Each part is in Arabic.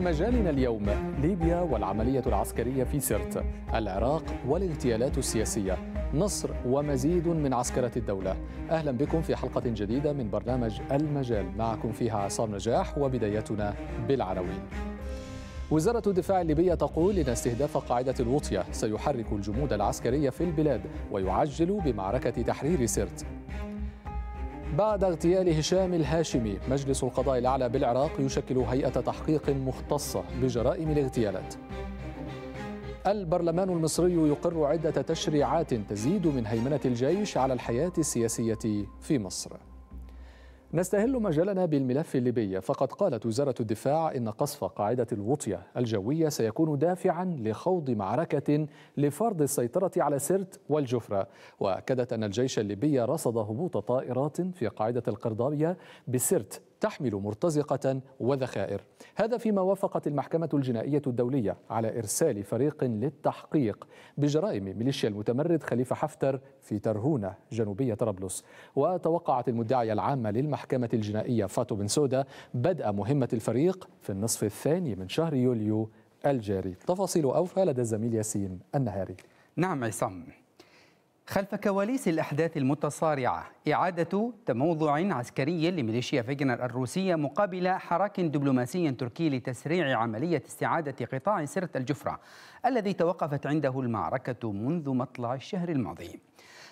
في مجالنا اليوم ليبيا والعملية العسكرية في سرت العراق والاغتيالات السياسية نصر ومزيد من عسكرة الدولة أهلا بكم في حلقة جديدة من برنامج المجال معكم فيها عصام نجاح وبدايتنا بالعناوين وزارة الدفاع الليبية تقول إن استهداف قاعدة الوطية سيحرك الجمود العسكري في البلاد ويعجل بمعركة تحرير سرت بعد اغتيال هشام الهاشمي مجلس القضاء الأعلى بالعراق يشكل هيئة تحقيق مختصة بجرائم الاغتيالات البرلمان المصري يقر عدة تشريعات تزيد من هيمنة الجيش على الحياة السياسية في مصر نستهل مجالنا بالملف الليبي فقد قالت وزارة الدفاع إن قصف قاعدة الوطية الجوية سيكون دافعا لخوض معركة لفرض السيطرة على سرت والجفرة وأكدت أن الجيش الليبي رصد هبوط طائرات في قاعدة القرضاوية بسرت تحمل مرتزقة وذخائر هذا فيما وافقت المحكمة الجنائية الدولية على إرسال فريق للتحقيق بجرائم ميليشيا المتمرد خليفة حفتر في ترهونة جنوبية طرابلس وتوقعت المدعية العامة للمحكمة الجنائية فاتو بن سودا بدء مهمة الفريق في النصف الثاني من شهر يوليو الجاري تفاصيل أوفى لدى الزميل ياسين النهاري نعم عصام خلف كواليس الأحداث المتصارعة إعادة تموضع عسكري لميليشيا فيجنر الروسية مقابل حراك دبلوماسي تركي لتسريع عملية استعادة قطاع سرت الجفرة الذي توقفت عنده المعركة منذ مطلع الشهر الماضي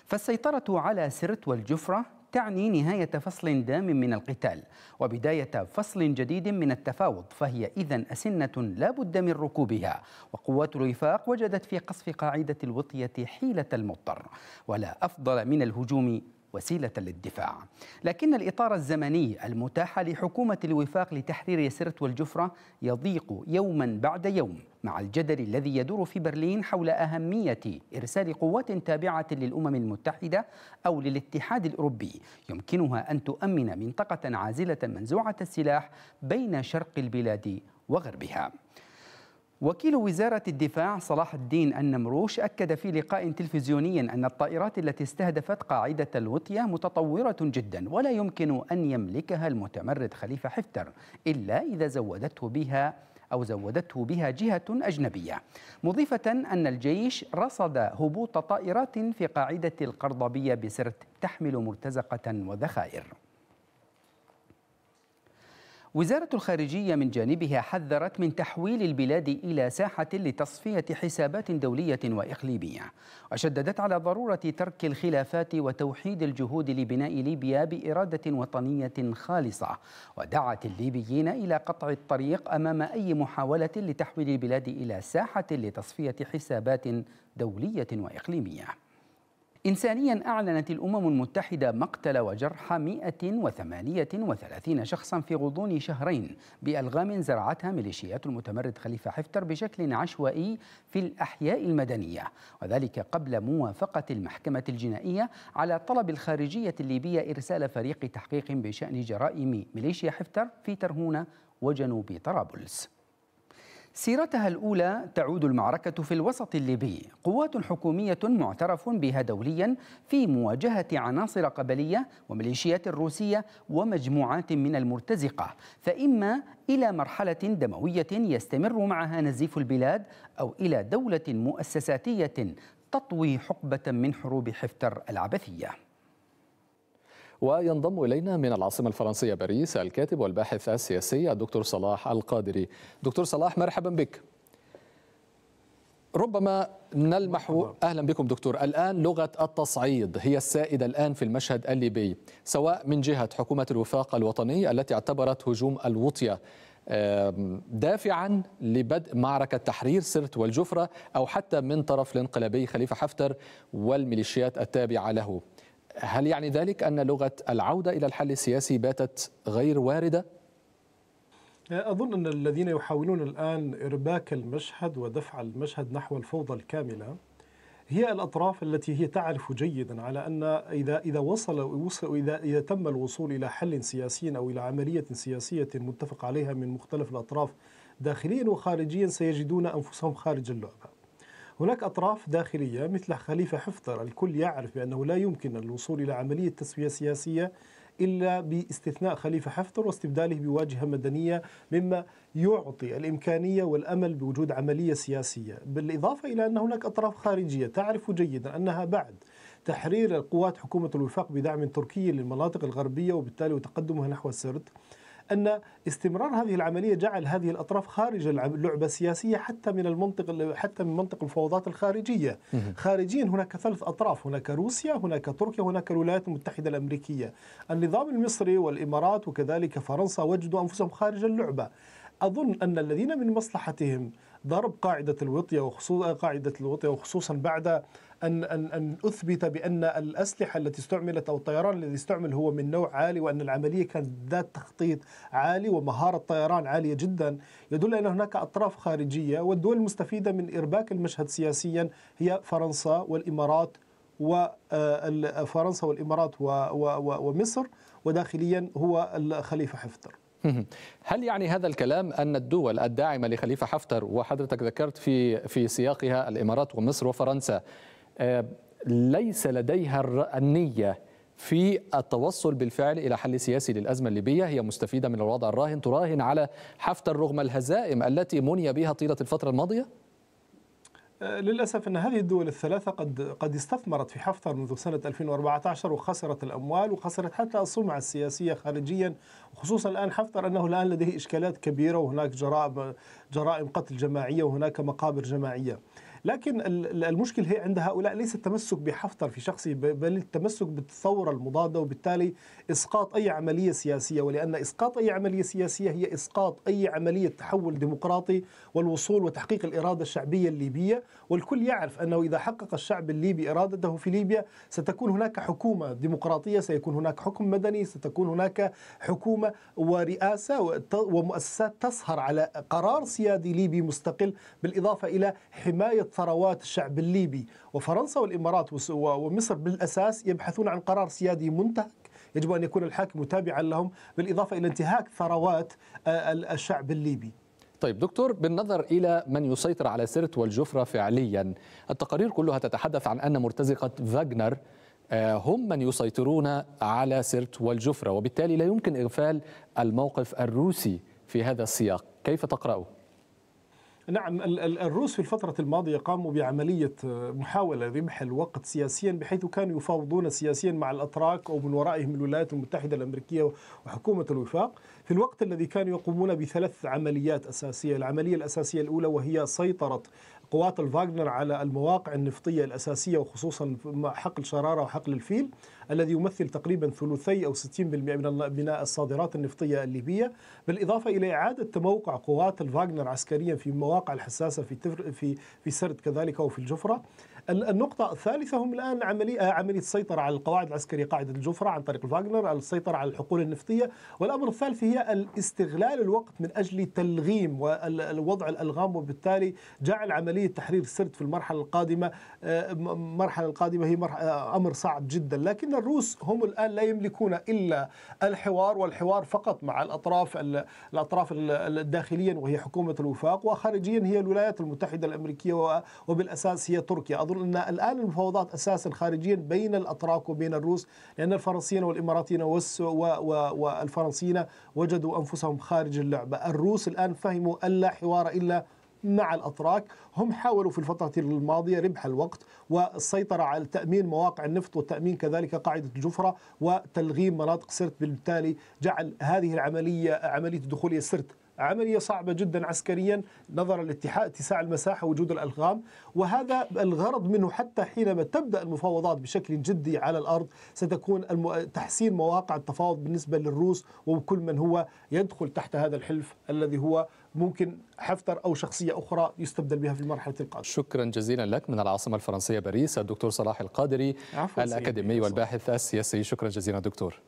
فالسيطرة على سرت والجفرة تعني نهاية فصل دام من القتال وبداية فصل جديد من التفاوض فهي إذا أسنة لا بد من ركوبها وقوات الوفاق وجدت في قصف قاعدة الوطية حيلة المضطر ولا أفضل من الهجوم وسيلة للدفاع لكن الإطار الزمني المتاح لحكومة الوفاق لتحرير سرت والجفرة يضيق يوما بعد يوم مع الجدل الذي يدور في برلين حول أهمية إرسال قوات تابعة للأمم المتحدة أو للاتحاد الأوروبي يمكنها أن تؤمن منطقة عازلة منزوعة السلاح بين شرق البلاد وغربها وكيل وزارة الدفاع صلاح الدين النمروش أكد في لقاء تلفزيوني أن الطائرات التي استهدفت قاعدة الوطية متطورة جدا ولا يمكن أن يملكها المتمرد خليفة حفتر إلا إذا زودته بها أو زودته بها جهة أجنبية مضيفة أن الجيش رصد هبوط طائرات في قاعدة القرضبية بسرت تحمل مرتزقة وذخائر وزارة الخارجية من جانبها حذرت من تحويل البلاد إلى ساحة لتصفية حسابات دولية وإقليمية وشددت على ضرورة ترك الخلافات وتوحيد الجهود لبناء ليبيا بإرادة وطنية خالصة ودعت الليبيين إلى قطع الطريق أمام أي محاولة لتحويل البلاد إلى ساحة لتصفية حسابات دولية وإقليمية إنسانيا أعلنت الأمم المتحدة مقتل وجرح 138 شخصا في غضون شهرين بألغام زرعتها ميليشيات المتمرد خليفة حفتر بشكل عشوائي في الأحياء المدنية وذلك قبل موافقة المحكمة الجنائية على طلب الخارجية الليبية إرسال فريق تحقيق بشأن جرائم ميليشيا حفتر في ترهونة وجنوب طرابلس سيرتها الأولى تعود المعركة في الوسط الليبي قوات حكومية معترف بها دوليا في مواجهة عناصر قبلية وميليشيات روسية ومجموعات من المرتزقة فإما إلى مرحلة دموية يستمر معها نزيف البلاد أو إلى دولة مؤسساتية تطوي حقبة من حروب حفتر العبثية وينضم إلينا من العاصمة الفرنسية باريس الكاتب والباحث السياسي الدكتور صلاح القادري دكتور صلاح مرحبا بك ربما نلمح أهلا بكم دكتور الآن لغة التصعيد هي السائدة الآن في المشهد الليبي سواء من جهة حكومة الوفاق الوطني التي اعتبرت هجوم الوطية دافعا لبدء معركة تحرير سرت والجفرة أو حتى من طرف الانقلابي خليفة حفتر والميليشيات التابعة له هل يعني ذلك أن لغة العودة إلى الحل السياسي باتت غير واردة؟ أظن أن الذين يحاولون الآن إرباك المشهد ودفع المشهد نحو الفوضى الكاملة هي الأطراف التي هي تعرف جيدا على أن إذا إذا وصل إذا إذا تم الوصول إلى حل سياسي أو إلى عملية سياسية متفق عليها من مختلف الأطراف داخليا وخارجيا سيجدون أنفسهم خارج اللعبة. هناك أطراف داخلية مثل خليفة حفتر الكل يعرف بأنه لا يمكن الوصول إلى عملية تسوية سياسية إلا باستثناء خليفة حفتر واستبداله بواجهة مدنية مما يعطي الإمكانية والأمل بوجود عملية سياسية بالإضافة إلى أن هناك أطراف خارجية تعرف جيدا أنها بعد تحرير قوات حكومة الوفاق بدعم تركي للمناطق الغربية وبالتالي وتقدمها نحو السرد أن استمرار هذه العملية جعل هذه الأطراف خارج اللعبة السياسية حتى من المنطق حتى من منطق المفاوضات الخارجية خارجيا هناك ثلاث أطراف هناك روسيا هناك تركيا هناك الولايات المتحدة الأمريكية النظام المصري والإمارات وكذلك فرنسا وجدوا أنفسهم خارج اللعبة أظن أن الذين من مصلحتهم ضرب قاعدة الوطية وخصوصا قاعدة الوطية وخصوصا بعد أن أن أن أثبت بأن الأسلحة التي استعملت أو الطيران الذي استعمل هو من نوع عالي وأن العملية كانت ذات تخطيط عالي ومهارة طيران عالية جدا يدل أن هناك أطراف خارجية والدول المستفيدة من إرباك المشهد سياسيا هي فرنسا والإمارات وفرنسا والإمارات ومصر وداخليا هو الخليفة حفتر هل يعني هذا الكلام أن الدول الداعمة لخليفة حفتر وحضرتك ذكرت في في سياقها الإمارات ومصر وفرنسا آه، ليس لديها النية في التوصل بالفعل الى حل سياسي للازمه الليبيه هي مستفيده من الوضع الراهن تراهن على حفتر رغم الهزائم التي مني بها طيله الفتره الماضيه؟ آه، للاسف ان هذه الدول الثلاثه قد قد استثمرت في حفتر منذ سنه 2014 وخسرت الاموال وخسرت حتى السمعه السياسيه خارجيا خصوصا الان حفتر انه الان لديه اشكالات كبيره وهناك جرائم جرائم قتل جماعيه وهناك مقابر جماعيه. لكن المشكل هي عند هؤلاء ليس التمسك بحفتر في شخصه بل التمسك بالثورة المضادة وبالتالي إسقاط أي عملية سياسية ولأن إسقاط أي عملية سياسية هي إسقاط أي عملية تحول ديمقراطي والوصول وتحقيق الإرادة الشعبية الليبية والكل يعرف أنه إذا حقق الشعب الليبي إرادته في ليبيا ستكون هناك حكومة ديمقراطية سيكون هناك حكم مدني ستكون هناك حكومة ورئاسة ومؤسسات تسهر على قرار سيادي ليبي مستقل بالإضافة إلى حماية ثروات الشعب الليبي وفرنسا والإمارات ومصر بالأساس يبحثون عن قرار سيادي منتهك يجب أن يكون الحاكم تابعا لهم بالإضافة إلى انتهاك ثروات آه، الشعب الليبي طيب دكتور بالنظر إلى من يسيطر على سرت والجفرة فعليا التقارير كلها تتحدث عن أن مرتزقة فاجنر آه، هم من يسيطرون على سرت والجفرة وبالتالي لا يمكن إغفال الموقف الروسي في هذا السياق كيف تقرأه؟ نعم الروس في الفترة الماضية قاموا بعملية آه، محاولة ربح الوقت سياسيا بحيث كانوا يفاوضون سياسيا مع الأتراك أو من ورائهم الولايات المتحدة الأمريكية وحكومة الوفاق في الوقت الذي كانوا يقومون بثلاث عمليات أساسية العملية الأساسية الأولى وهي سيطرة قوات الفاغنر على المواقع النفطية الأساسية وخصوصا حقل شرارة وحقل الفيل الذي يمثل تقريبا ثلثي أو 60% من بناء الصادرات النفطية الليبية بالإضافة إلى إعادة تموقع قوات الفاغنر عسكريا في المواقع الحساسة في في في سرد كذلك وفي الجفرة النقطة الثالثة هم الآن عملية آه، عملية السيطرة على القواعد العسكرية قاعدة الجفرة عن طريق فاغنر، السيطرة على الحقول النفطية، والأمر الثالث هي الاستغلال الوقت من أجل تلغيم ووضع الألغام وبالتالي جعل عملية تحرير السرد في المرحلة القادمة المرحلة آه، القادمة هي آه، أمر صعب جدا، لكن الروس هم الآن لا يملكون إلا الحوار والحوار فقط مع الأطراف الأطراف داخليا وهي حكومة الوفاق وخارجيا هي الولايات المتحدة الأمريكية وبالأساس هي تركيا، أظن أن الآن المفاوضات أساسا خارجيا بين الأتراك وبين الروس لأن الفرنسيين والإماراتيين والفرنسيين وجدوا أنفسهم خارج اللعبة الروس الآن فهموا ألا حوار إلا مع الاتراك، هم حاولوا في الفتره الماضيه ربح الوقت والسيطره على تامين مواقع النفط وتامين كذلك قاعده جفره وتلغيم مناطق سرت بالتالي جعل هذه العمليه عمليه دخول سرت عملية صعبة جدا عسكريا نظرا لاتحاء اتساع المساحة وجود الألغام وهذا الغرض منه حتى حينما تبدأ المفاوضات بشكل جدي على الأرض ستكون تحسين مواقع التفاوض بالنسبة للروس وكل من هو يدخل تحت هذا الحلف الذي هو ممكن حفتر أو شخصية أخرى يستبدل بها في المرحلة القادمة شكرا جزيلا لك من العاصمة الفرنسية باريس الدكتور صلاح القادري الأكاديمي والباحث السياسي شكرا جزيلا دكتور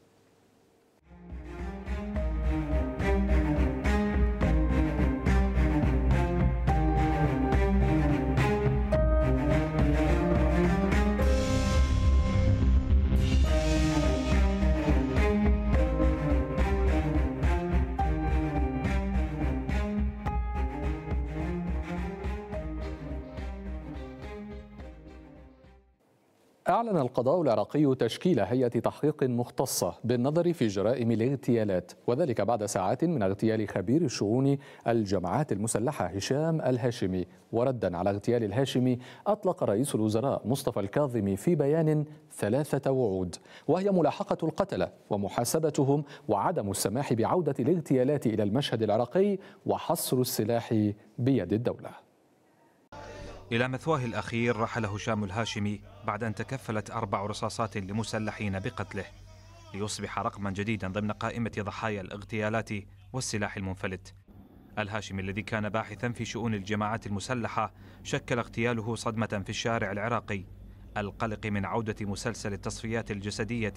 أعلن القضاء العراقي تشكيل هيئة تحقيق مختصة بالنظر في جرائم الاغتيالات وذلك بعد ساعات من اغتيال خبير شؤون الجماعات المسلحة هشام الهاشمي وردا على اغتيال الهاشمي أطلق رئيس الوزراء مصطفى الكاظمي في بيان ثلاثة وعود وهي ملاحقة القتلة ومحاسبتهم وعدم السماح بعودة الاغتيالات إلى المشهد العراقي وحصر السلاح بيد الدولة إلى مثواه الأخير رحل هشام الهاشمي بعد أن تكفلت أربع رصاصات لمسلحين بقتله ليصبح رقما جديدا ضمن قائمة ضحايا الاغتيالات والسلاح المنفلت الهاشمي الذي كان باحثا في شؤون الجماعات المسلحة شكل اغتياله صدمة في الشارع العراقي القلق من عودة مسلسل التصفيات الجسدية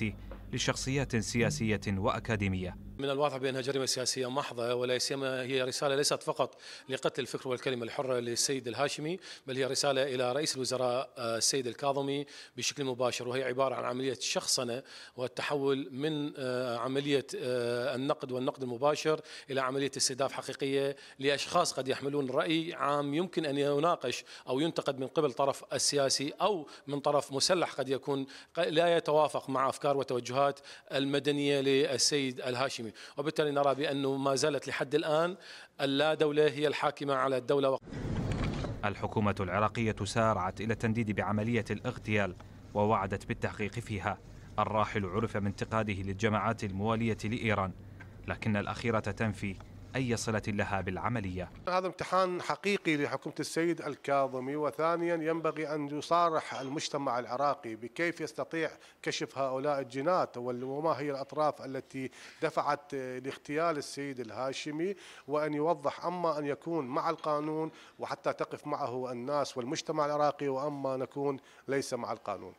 لشخصيات سياسية وأكاديمية من الواضح بانها جريمه سياسيه محضه ولا سيما هي رساله ليست فقط لقتل الفكر والكلمه الحره للسيد الهاشمي بل هي رساله الى رئيس الوزراء آه، السيد الكاظمي بشكل مباشر وهي عباره عن عمليه شخصنه والتحول من آه، عمليه آه، النقد والنقد المباشر الى عمليه استهداف حقيقيه لاشخاص قد يحملون راي عام يمكن ان يناقش او ينتقد من قبل طرف السياسي او من طرف مسلح قد يكون لا يتوافق مع افكار وتوجهات المدنيه للسيد الهاشمي الحاكمة وبالتالي نرى بأنه ما زالت لحد الآن اللا دولة هي الحاكمة على الدولة الحكومة العراقية سارعت إلى التنديد بعملية الاغتيال ووعدت بالتحقيق فيها الراحل عرف بانتقاده للجماعات الموالية لإيران لكن الأخيرة تنفي أي صلة لها بالعملية هذا امتحان حقيقي لحكومة السيد الكاظمي وثانيا ينبغي أن يصارح المجتمع العراقي بكيف يستطيع كشف هؤلاء الجنات وما هي الأطراف التي دفعت لاغتيال السيد الهاشمي وأن يوضح أما أن يكون مع القانون وحتى تقف معه الناس والمجتمع العراقي وأما نكون ليس مع القانون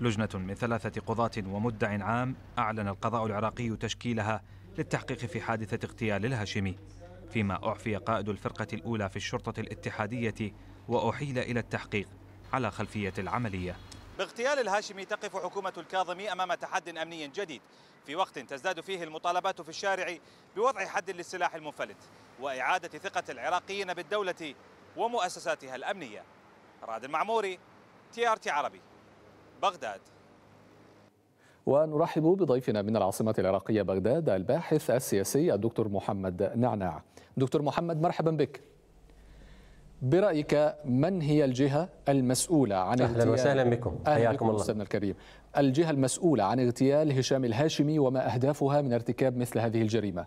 لجنة من ثلاثة قضاة ومدع عام أعلن القضاء العراقي تشكيلها للتحقيق في حادثة اغتيال الهاشمي فيما أعفي قائد الفرقة الأولى في الشرطة الاتحادية وأحيل إلى التحقيق على خلفية العملية باغتيال الهاشمي تقف حكومة الكاظمي أمام تحد أمني جديد في وقت تزداد فيه المطالبات في الشارع بوضع حد للسلاح المنفلت وإعادة ثقة العراقيين بالدولة ومؤسساتها الأمنية راد المعموري تي ار تي عربي بغداد ونرحب بضيفنا من العاصمة العراقية بغداد الباحث السياسي الدكتور محمد نعناع دكتور محمد مرحبا بك برأيك من هي الجهة المسؤولة عن أهلا وسهلا بكم حياكم الله أستاذنا الكريم الجهة المسؤولة عن اغتيال هشام الهاشمي وما أهدافها من ارتكاب مثل هذه الجريمة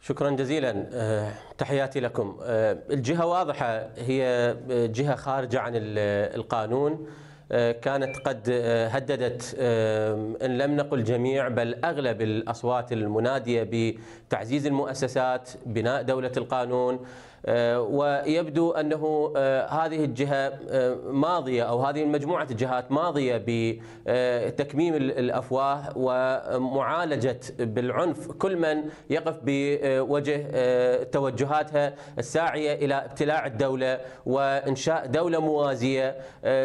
شكرا جزيلا آه، تحياتي لكم آه، الجهة واضحة هي آه، جهة خارجة عن القانون آه، كانت قد آه، هددت ان لم نقل الجميع بل اغلب الاصوات المناديه بتعزيز المؤسسات، بناء دوله القانون، آه، ويبدو أنه آه، هذه الجهة آه، ماضية أو هذه مجموعة الجهات ماضية بتكميم الأفواه ومعالجة بالعنف كل من يقف بوجه توجهاتها الساعية إلى ابتلاع الدولة وإنشاء دولة موازية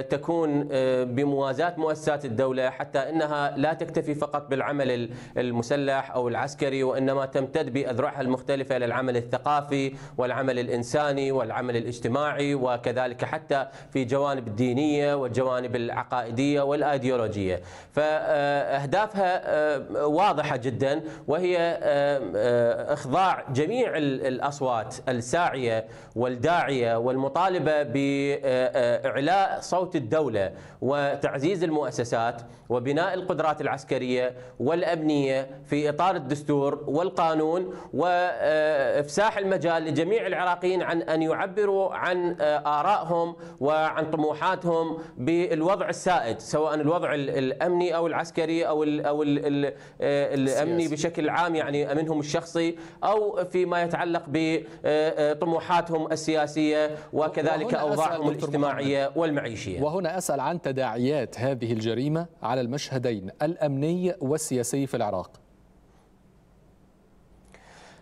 تكون بموازاة مؤسسات الدولة حتى أنها لا تكتفي فقط بالعمل المسلح أو العسكري وإنما تمتد بأذرعها المختلفة للعمل الثقافي والعمل الإنساني والعمل الاجتماعي وكذلك حتى في جوانب الدينية والجوانب العقائدية والأيديولوجية فأهدافها آه، واضحة جدا وهي آه، آه، إخضاع جميع الأصوات الساعية والداعية والمطالبة بإعلاء صوت الدولة وتعزيز المؤسسات وبناء القدرات العسكريه والابنيه في اطار الدستور والقانون وافساح المجال لجميع العراقيين عن ان يعبروا عن آه، ارائهم وعن طموحاتهم بالوضع السائد سواء الوضع الامني او العسكري او او آه، الامني بشكل عام يعني منهم الشخصي او فيما يتعلق بطموحاتهم آه، السياسيه وكذلك اوضاعهم الاجتماعيه والمعيشيه وهنا اسال عن تداعيات هذه الجريمة على المشهدين الأمني والسياسي في العراق؟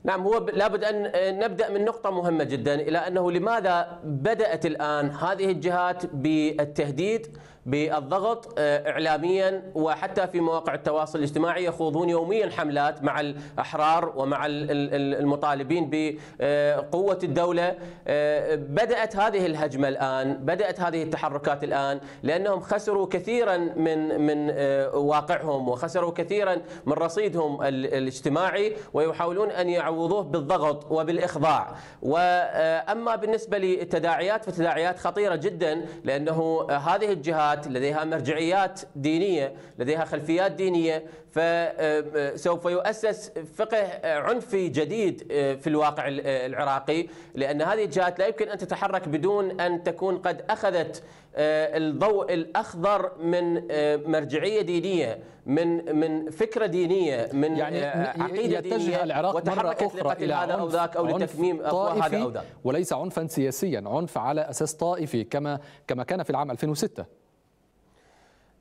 نعم هو لابد أن آه، نبدأ من نقطة مهمة جدا إلى أنه لماذا بدأت الآن هذه الجهات بالتهديد بالضغط آه، اعلاميا وحتى في مواقع التواصل الاجتماعي يخوضون يوميا حملات مع الاحرار ومع المطالبين بقوه الدوله آه، بدات هذه الهجمه الان بدات هذه التحركات الان لانهم خسروا كثيرا من من آه، واقعهم وخسروا كثيرا من رصيدهم الاجتماعي ويحاولون ان يعوضوه بالضغط وبالاخضاع واما بالنسبه للتداعيات فتداعيات خطيره جدا لانه هذه الجهات شخصيات لديها مرجعيات دينيه لديها خلفيات دينيه فسوف آه، آه، يؤسس فقه آه، عنفي جديد في الواقع العراقي لان هذه الجهات لا يمكن ان تتحرك بدون ان تكون قد اخذت الضوء الاخضر من مرجعيه دينيه من من فكره دينيه من يعني عقيده دينيه العراق وتحركت مرة أخرى لقتل إلى هذا او ذاك او لتكميم هذا او ذاك وليس عنفا سياسيا عنف على اساس طائفي كما كما كان في العام 2006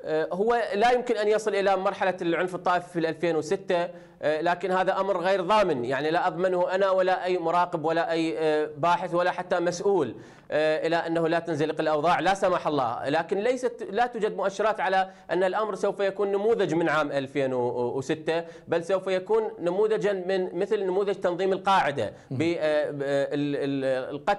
آه، هو لا يمكن ان يصل الى مرحله العنف الطائفي في 2006 آه، لكن هذا امر غير ضامن يعني لا اضمنه انا ولا اي مراقب ولا اي آه، باحث ولا حتى مسؤول آه، الى انه لا تنزلق الاوضاع لا سمح الله لكن ليست لا توجد مؤشرات على ان الامر سوف يكون نموذج من عام 2006 بل سوف يكون نموذجا من مثل نموذج تنظيم القاعده بالقتل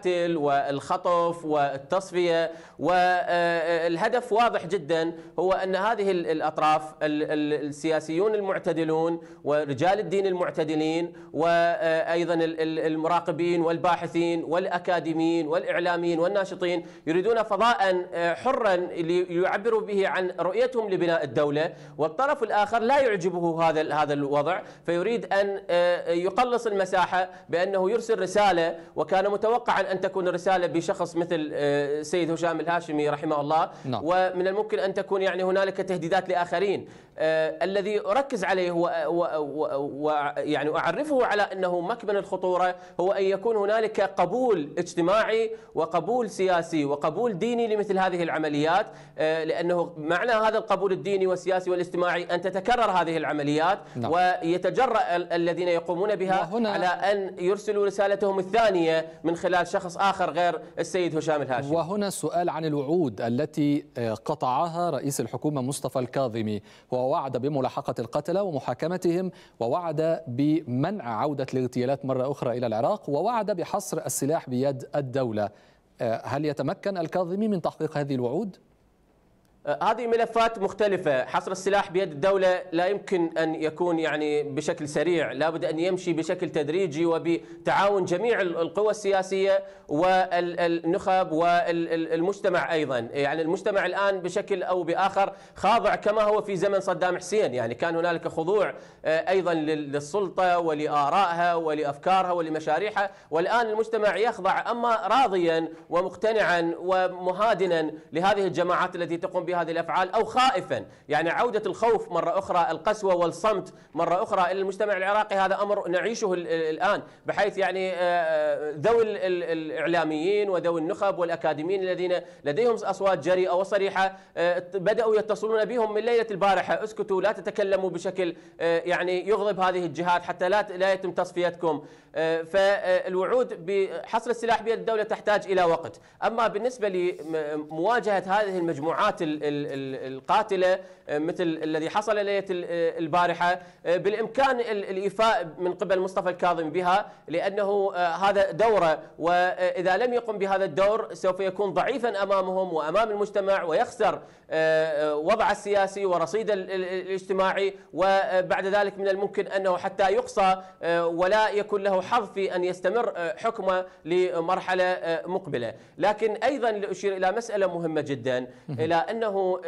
آه، آه، والخطف والتصفيه والهدف واضح جدا هو ان هذه الاطراف السياسيون المعتدلون ورجال الدين المعتدلين وايضا المراقبين والباحثين والاكاديميين والاعلاميين الإعلاميين والناشطين يريدون فضاء آه، حرا ليعبروا به عن رؤيتهم لبناء الدولة والطرف الآخر لا يعجبه هذا هذا الوضع فيريد أن آه، يقلص المساحة بأنه يرسل رسالة وكان متوقعا أن تكون الرسالة بشخص مثل آه، سيد هشام الهاشمي رحمه الله نعم. ومن الممكن أن تكون يعني هنالك تهديدات لآخرين الذي أركز عليه ويعني اعرفه على أنه مكمن الخطورة هو أن يكون هنالك قبول اجتماعي و وقبول سياسي وقبول ديني لمثل هذه العمليات آه، لأنه معنى هذا القبول الديني والسياسي والاجتماعي أن تتكرر هذه العمليات نعم. ويتجرأ الذين يقومون بها وهنا على أن يرسلوا رسالتهم الثانية من خلال شخص آخر غير السيد هشام الهاشمي وهنا سؤال عن الوعود التي آه، قطعها رئيس الحكومة مصطفى الكاظمي ووعد بملاحقة القتلة ومحاكمتهم ووعد بمنع عودة الاغتيالات مرة أخرى إلى العراق ووعد بحصر السلاح بيد الدولة آه، هل يتمكن الكاظمي من تحقيق هذه الوعود؟ آه، هذه ملفات مختلفة حصر السلاح بيد الدولة لا يمكن أن يكون يعني بشكل سريع لابد أن يمشي بشكل تدريجي وبتعاون جميع القوى السياسية والنخب والمجتمع أيضا يعني المجتمع الآن بشكل أو بآخر خاضع كما هو في زمن صدام حسين يعني كان هنالك خضوع آه، أيضا للسلطة ولآرائها ولأفكارها ولمشاريعها والآن المجتمع يخضع أما راضيا ومقتنعا ومهادنا لهذه الجماعات التي تقوم بها هذه الافعال او خائفا، يعني عوده الخوف مره اخرى، القسوه والصمت مره اخرى الى المجتمع العراقي هذا امر نعيشه الان بحيث يعني آه، آه، ذوي الاعلاميين وذوي النخب والاكاديميين الذين لديهم اصوات جريئه وصريحه آه، بداوا يتصلون بهم من ليله البارحه، اسكتوا لا تتكلموا بشكل يعني يغضب هذه الجهات حتى لا لا يتم تصفيتكم، آه، فالوعود بحصر السلاح بيد الدولة تحتاج إلى وقت أما بالنسبة لمواجهة هذه المجموعات القاتلة آه، مثل الذي حصل ليلة آه، البارحة بالإمكان الإيفاء من قبل مصطفى الكاظم بها لأنه هذا دوره وإذا لم يقم بهذا الدور سوف يكون ضعيفا أمامهم وأمام المجتمع ويخسر وضعه السياسي ورصيده الاجتماعي وبعد ذلك من الممكن أنه حتى يقصى ولا يكون له حظ في أن يستمر آه، حكمه لمرحلة آه، مقبلة لكن أيضا لأشير إلى مسألة مهمة جدا إلى أنه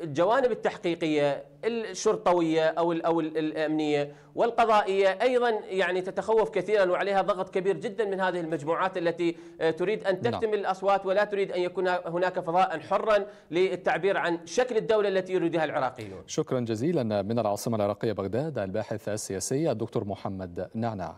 الجوانب التحقيقية الشرطوية أو الأمنية والقضائية أيضا يعني تتخوف كثيرا وعليها ضغط كبير جدا من هذه المجموعات التي آه، تريد أن نعم. تكتم الأصوات ولا تريد أن يكون هناك فضاء حرا للتعبير عن شكل الدولة التي يريدها العراقيون شكرا جزيلا من العاصمة العراقية بغداد الباحث السياسي الدكتور محمد نعناع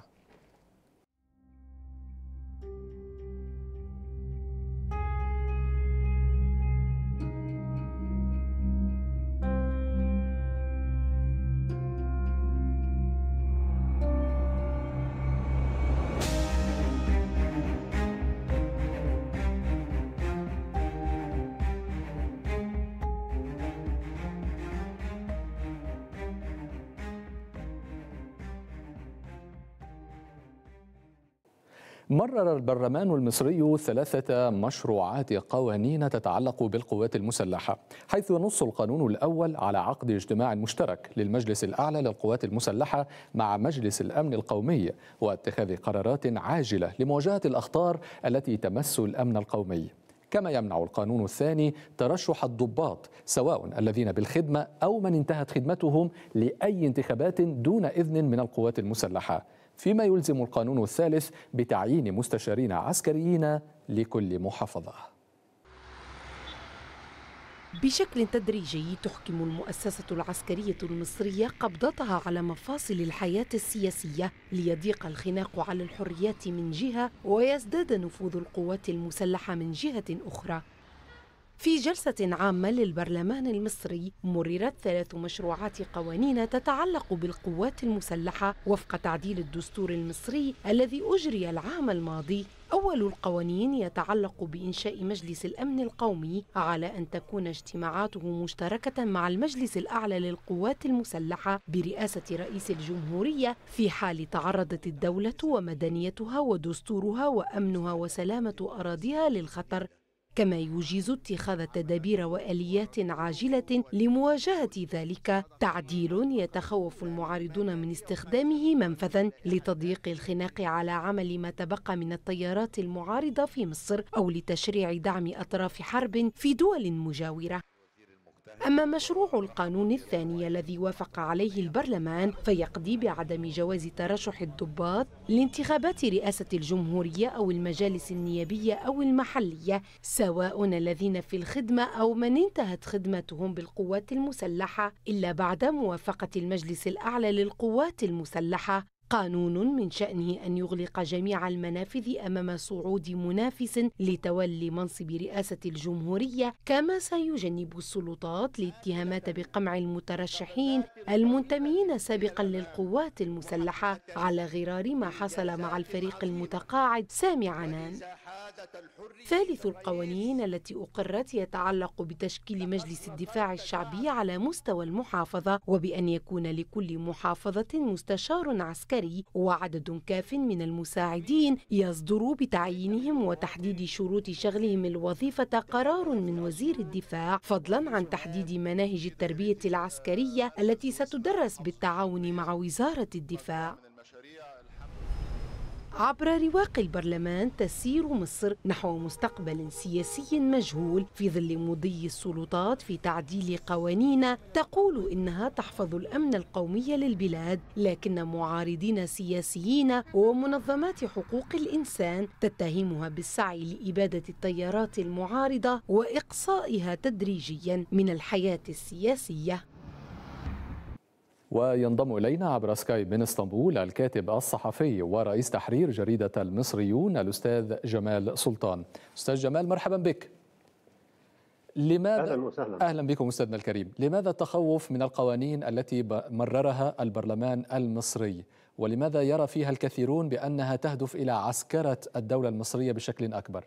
مرر البرلمان المصري ثلاثة مشروعات قوانين تتعلق بالقوات المسلحة حيث ينص القانون الأول على عقد اجتماع مشترك للمجلس الأعلى للقوات المسلحة مع مجلس الأمن القومي واتخاذ قرارات عاجلة لمواجهة الأخطار التي تمس الأمن القومي كما يمنع القانون الثاني ترشح الضباط سواء الذين بالخدمة أو من انتهت خدمتهم لأي انتخابات دون إذن من القوات المسلحة فيما يلزم القانون الثالث بتعيين مستشارين عسكريين لكل محافظة بشكل تدريجي تحكم المؤسسة العسكرية المصرية قبضتها على مفاصل الحياة السياسية ليضيق الخناق على الحريات من جهة ويزداد نفوذ القوات المسلحة من جهة أخرى في جلسة عامة للبرلمان المصري مررت ثلاث مشروعات قوانين تتعلق بالقوات المسلحة وفق تعديل الدستور المصري الذي أجري العام الماضي أول القوانين يتعلق بإنشاء مجلس الأمن القومي على أن تكون اجتماعاته مشتركة مع المجلس الأعلى للقوات المسلحة برئاسة رئيس الجمهورية في حال تعرضت الدولة ومدنيتها ودستورها وأمنها وسلامة أراضيها للخطر كما يجيز اتخاذ تدابير واليات عاجله لمواجهه ذلك تعديل يتخوف المعارضون من استخدامه منفذا لتضييق الخناق على عمل ما تبقى من التيارات المعارضه في مصر او لتشريع دعم اطراف حرب في دول مجاوره أما مشروع القانون الثاني الذي وافق عليه البرلمان فيقضي بعدم جواز ترشح الضباط لانتخابات رئاسة الجمهورية أو المجالس النيابية أو المحلية سواء الذين في الخدمة أو من انتهت خدمتهم بالقوات المسلحة إلا بعد موافقة المجلس الأعلى للقوات المسلحة قانون من شأنه أن يغلق جميع المنافذ أمام صعود منافس لتولي منصب رئاسة الجمهورية كما سيجنب السلطات الاتهامات بقمع المترشحين المنتمين سابقا للقوات المسلحة على غرار ما حصل مع الفريق المتقاعد سامي عنان ثالث القوانين التي أقرت يتعلق بتشكيل مجلس الدفاع الشعبي على مستوى المحافظة وبأن يكون لكل محافظة مستشار عسكري وعدد كاف من المساعدين يصدر بتعيينهم وتحديد شروط شغلهم الوظيفة قرار من وزير الدفاع فضلا عن تحديد مناهج التربية العسكرية التي ستدرس بالتعاون مع وزارة الدفاع عبر رواق البرلمان تسير مصر نحو مستقبل سياسي مجهول في ظل مضي السلطات في تعديل قوانين تقول انها تحفظ الامن القومي للبلاد لكن معارضين سياسيين ومنظمات حقوق الانسان تتهمها بالسعي لاباده التيارات المعارضه واقصائها تدريجيا من الحياه السياسيه وينضم إلينا عبر سكايب من اسطنبول الكاتب الصحفي ورئيس تحرير جريدة المصريون الأستاذ جمال سلطان أستاذ جمال مرحبا بك لماذا أهلا وسهلا أهلا بكم أستاذنا الكريم لماذا التخوف من القوانين التي مررها البرلمان المصري ولماذا يرى فيها الكثيرون بأنها تهدف إلى عسكرة الدولة المصرية بشكل أكبر؟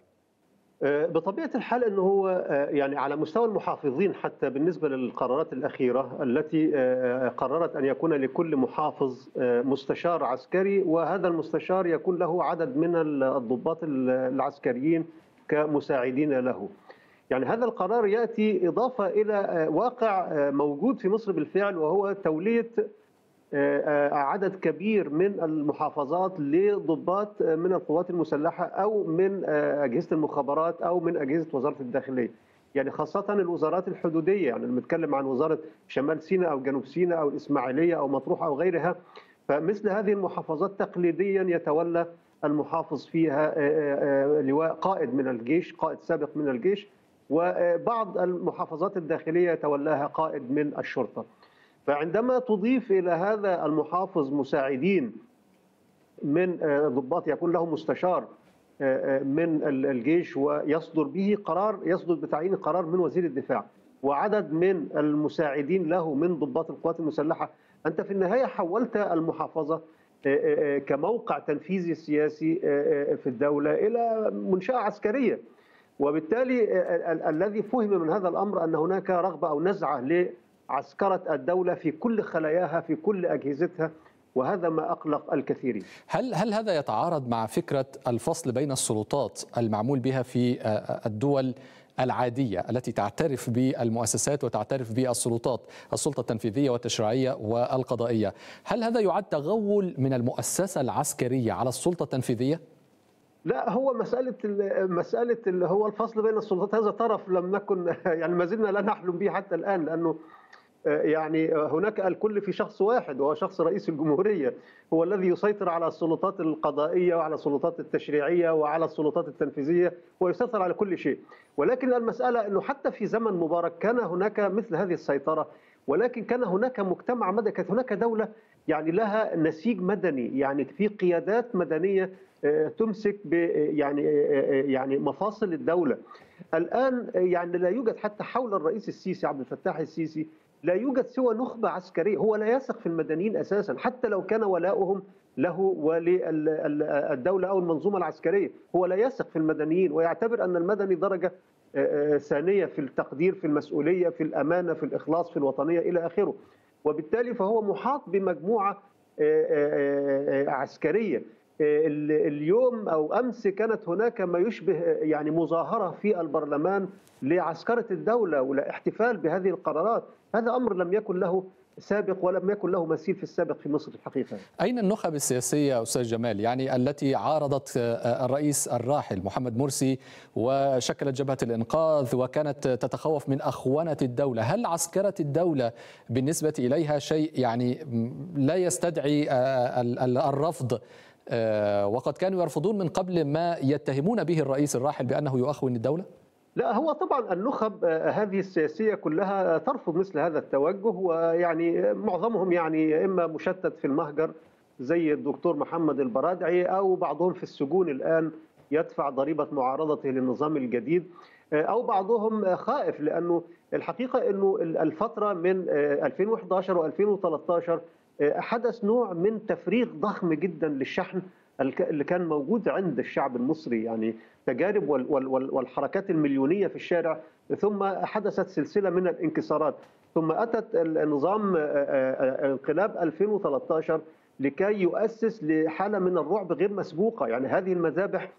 آه، بطبيعه الحال انه هو آه، يعني على مستوى المحافظين حتى بالنسبه للقرارات الاخيره التي آه، قررت ان يكون لكل محافظ مستشار عسكري وهذا المستشار يكون له عدد من الضباط العسكريين كمساعدين له. يعني هذا القرار ياتي اضافه الى واقع موجود في مصر بالفعل وهو توليه آه، آه، عدد كبير من المحافظات لضباط آه، من القوات المسلحه او من اجهزه المخابرات او من اجهزه وزاره الداخليه. يعني خاصة الوزارات الحدودية يعني لما عن وزارة شمال سيناء أو جنوب سيناء أو الإسماعيلية أو مطروح أو غيرها فمثل هذه المحافظات تقليديا يتولى المحافظ فيها لواء قائد من الجيش قائد سابق من الجيش وبعض المحافظات الداخلية يتولاها قائد من الشرطة فعندما تضيف الى هذا المحافظ مساعدين من آه، ضباط يكون لهم مستشار آه، آه، من الجيش ويصدر به قرار يصدر بتعيين قرار من وزير الدفاع وعدد من المساعدين له من ضباط القوات المسلحه انت في النهايه حولت المحافظه كموقع تنفيذي سياسي في الدوله الى منشاه عسكريه وبالتالي الذي فهم من هذا الامر ان هناك رغبه او نزعه ل عسكرت الدولة في كل خلاياها في كل أجهزتها وهذا ما اقلق الكثيرين. هل هل هذا يتعارض مع فكره الفصل بين السلطات المعمول بها في آه، آه، الدول العاديه التي تعترف بالمؤسسات وتعترف بالسلطات، السلطه التنفيذيه والتشريعيه والقضائيه، هل هذا يعد تغول من المؤسسه العسكريه على السلطه التنفيذيه؟ لا هو مسألة مسألة هو الفصل بين السلطات هذا طرف لم نكن يعني ما زلنا لا نحلم به حتى الآن لأنه يعني هناك الكل في شخص واحد وهو شخص رئيس الجمهورية هو الذي يسيطر على السلطات القضائية وعلى السلطات التشريعية وعلى السلطات التنفيذية ويسيطر على كل شيء ولكن المسألة أنه حتى في زمن مبارك كان هناك مثل هذه السيطرة ولكن كان هناك مجتمع مدني كانت هناك دولة يعني لها نسيج مدني يعني في قيادات مدنية آه، تمسك ب آه، يعني آه، يعني مفاصل الدولة الآن يعني لا يوجد حتى حول الرئيس السيسي عبد الفتاح السيسي لا يوجد سوى نخبة عسكرية هو لا يثق في المدنيين أساسا حتى لو كان ولاؤهم له وللدولة أو المنظومة العسكرية هو لا يثق في المدنيين ويعتبر أن المدني درجة آه، آه، ثانية في التقدير في المسؤولية في الأمانة في الإخلاص في الوطنية إلى آخره وبالتالي فهو محاط بمجموعة آه، عسكرية اليوم او امس كانت هناك ما يشبه يعني مظاهره في البرلمان لعسكره الدوله ولاحتفال بهذه القرارات، هذا امر لم يكن له سابق ولم يكن له مثيل في السابق في مصر الحقيقه. اين النخب السياسيه استاذ جمال؟ يعني التي عارضت آه، الرئيس الراحل محمد مرسي وشكلت جبهه الانقاذ وكانت تتخوف من اخونه الدوله، هل عسكره الدوله بالنسبه اليها شيء يعني لا يستدعي آه، الرفض آه، وقد كانوا يرفضون من قبل ما يتهمون به الرئيس الراحل بأنه يؤخون الدولة؟ لا هو طبعا النخب آه، هذه السياسية كلها ترفض مثل هذا التوجه ويعني معظمهم يعني إما مشتت في المهجر زي الدكتور محمد البرادعي أو بعضهم في السجون الآن يدفع ضريبة معارضته للنظام الجديد آه، أو بعضهم خائف لأنه الحقيقة أنه الفترة من 2011 و2013 حدث نوع من تفريغ ضخم جدا للشحن اللي كان موجود عند الشعب المصري يعني تجارب والحركات المليونيه في الشارع ثم حدثت سلسله من الانكسارات ثم اتت النظام انقلاب 2013 لكي يؤسس لحاله من الرعب غير مسبوقه يعني هذه المذابح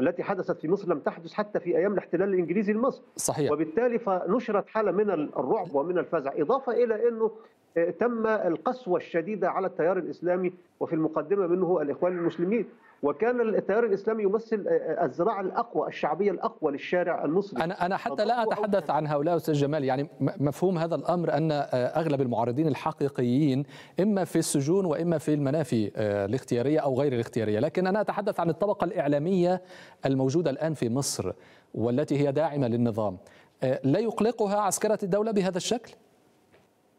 التي حدثت في مصر لم تحدث حتى في ايام الاحتلال الانجليزي لمصر صحيح وبالتالي فنشرت حاله من الرعب ومن الفزع اضافه الى انه آه، تم القسوه الشديده على التيار الاسلامي وفي المقدمه منه الاخوان المسلمين وكان التيار الاسلامي يمثل الذراع الاقوى الشعبيه الاقوى للشارع المصري انا انا حتى لا اتحدث عن هؤلاء استاذ جمال يعني مفهوم هذا الامر ان اغلب المعارضين الحقيقيين اما في السجون واما في المنافي آه، الاختياريه او غير الاختياريه لكن انا اتحدث عن الطبقه الاعلاميه الموجوده الان في مصر والتي هي داعمه للنظام آه، لا يقلقها عسكره الدوله بهذا الشكل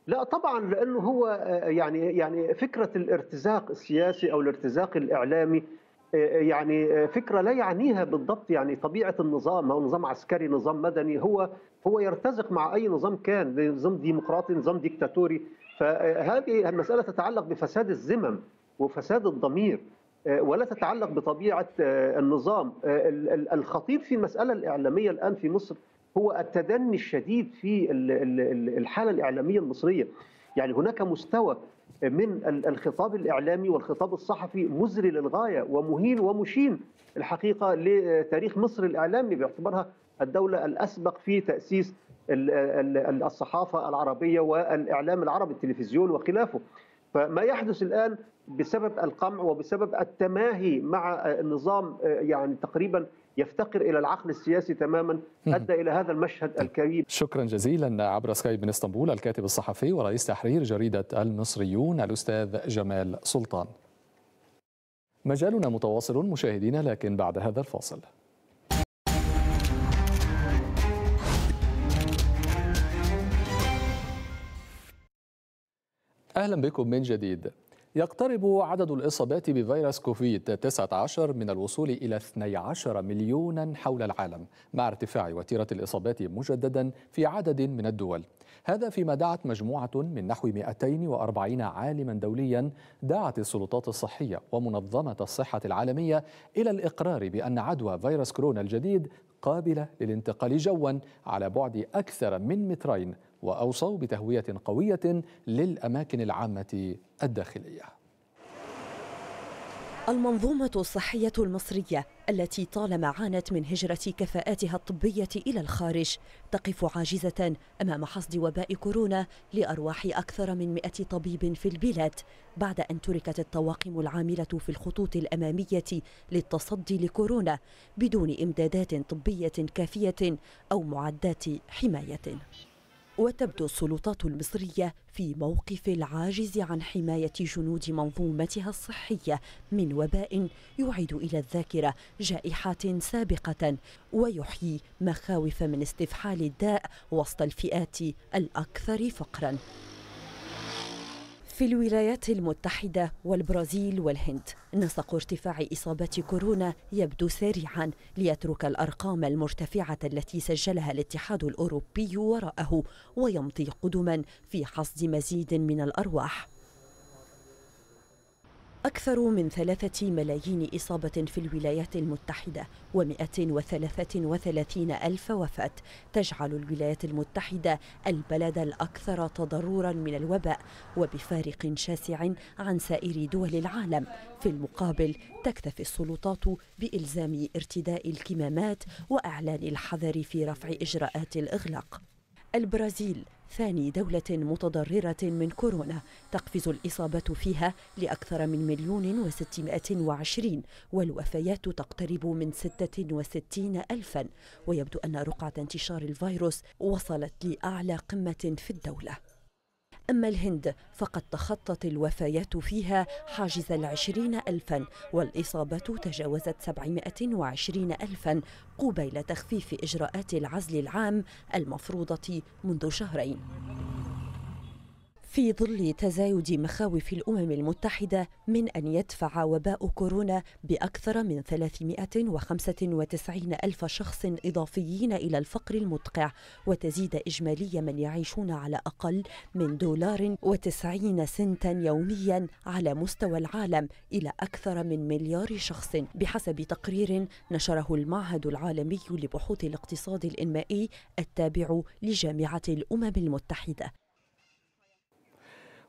لا طبعا لانه هو آه، يعني يعني فكره الارتزاق السياسي او الارتزاق الاعلامي يعني فكره لا يعنيها بالضبط يعني طبيعه النظام هو نظام عسكري نظام مدني هو هو يرتزق مع اي نظام كان نظام ديمقراطي نظام ديكتاتوري فهذه المساله تتعلق بفساد الزمم وفساد الضمير ولا تتعلق بطبيعه النظام الخطير في المساله الاعلاميه الان في مصر هو التدني الشديد في الحاله الاعلاميه المصريه يعني هناك مستوى من الخطاب الاعلامي والخطاب الصحفي مزري للغايه ومهين ومشين الحقيقه لتاريخ مصر الاعلامي باعتبارها الدوله الاسبق في تاسيس الصحافه العربيه والاعلام العربي التلفزيون وخلافه. فما يحدث الان بسبب القمع وبسبب التماهي مع نظام يعني تقريبا يفتقر الى العقل السياسي تماما ادى الى هذا المشهد الكريم شكرا جزيلا عبر سكايب من اسطنبول الكاتب الصحفي ورئيس تحرير جريده المصريون الاستاذ جمال سلطان مجالنا متواصل مشاهدينا لكن بعد هذا الفاصل اهلا بكم من جديد يقترب عدد الإصابات بفيروس كوفيد 19 من الوصول إلى 12 مليونا حول العالم مع ارتفاع وتيرة الإصابات مجددا في عدد من الدول هذا فيما دعت مجموعة من نحو 240 عالما دوليا دعت السلطات الصحية ومنظمة الصحة العالمية إلى الإقرار بأن عدوى فيروس كورونا الجديد قابلة للانتقال جوا على بعد أكثر من مترين وأوصوا بتهوية قوية للأماكن العامة الداخلية المنظومة الصحية المصرية التي طالما عانت من هجرة كفاءاتها الطبية إلى الخارج تقف عاجزة أمام حصد وباء كورونا لأرواح أكثر من 100 طبيب في البلاد بعد أن تركت الطواقم العاملة في الخطوط الأمامية للتصدي لكورونا بدون إمدادات طبية كافية أو معدات حماية وتبدو السلطات المصرية في موقف العاجز عن حماية جنود منظومتها الصحية من وباء يعيد إلى الذاكرة جائحات سابقة ويحيي مخاوف من استفحال الداء وسط الفئات الأكثر فقراً في الولايات المتحدة والبرازيل والهند نسق ارتفاع إصابة كورونا يبدو سريعا ليترك الأرقام المرتفعة التي سجلها الاتحاد الأوروبي وراءه ويمضي قدما في حصد مزيد من الأرواح أكثر من ثلاثة ملايين إصابة في الولايات المتحدة و133 ألف وفاة تجعل الولايات المتحدة البلد الأكثر تضررا من الوباء وبفارق شاسع عن سائر دول العالم في المقابل تكتفي السلطات بإلزام ارتداء الكمامات وإعلان الحذر في رفع إجراءات الإغلاق البرازيل ثاني دولة متضررة من كورونا تقفز الإصابة فيها لأكثر من مليون وستمائة وعشرين والوفيات تقترب من ستة وستين ألفا ويبدو أن رقعة انتشار الفيروس وصلت لأعلى قمة في الدولة أما الهند فقد تخطت الوفيات فيها حاجز العشرين ألفا والإصابة تجاوزت سبعمائة وعشرين ألفا قبيل تخفيف إجراءات العزل العام المفروضة منذ شهرين في ظل تزايد مخاوف الأمم المتحدة من أن يدفع وباء كورونا بأكثر من 395 ألف شخص إضافيين إلى الفقر المدقع وتزيد إجمالي من يعيشون على أقل من دولار وتسعين سنتا يوميا على مستوى العالم إلى أكثر من مليار شخص بحسب تقرير نشره المعهد العالمي لبحوث الاقتصاد الإنمائي التابع لجامعة الأمم المتحدة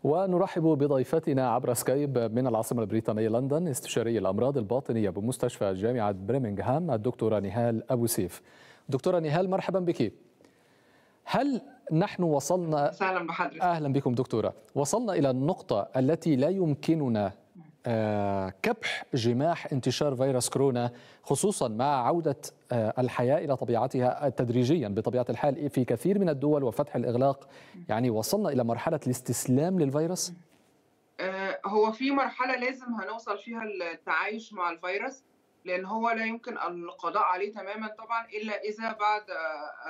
ونرحب بضيفتنا عبر سكايب من العاصمة البريطانية لندن استشاري الأمراض الباطنية بمستشفى جامعة برمنغهام الدكتورة نهال أبو سيف دكتورة نهال مرحبا بك هل نحن وصلنا أهلا بحضرتك أهلا بكم دكتورة وصلنا إلى النقطة التي لا يمكننا آه، كبح جماح انتشار فيروس كورونا خصوصا مع عودة آه، الحياة إلى طبيعتها تدريجيا بطبيعة الحال في كثير من الدول وفتح الإغلاق يعني وصلنا إلى مرحلة الاستسلام للفيروس؟ آه، هو في مرحلة لازم هنوصل فيها التعايش مع الفيروس لأن هو لا يمكن القضاء عليه تماما طبعا إلا إذا بعد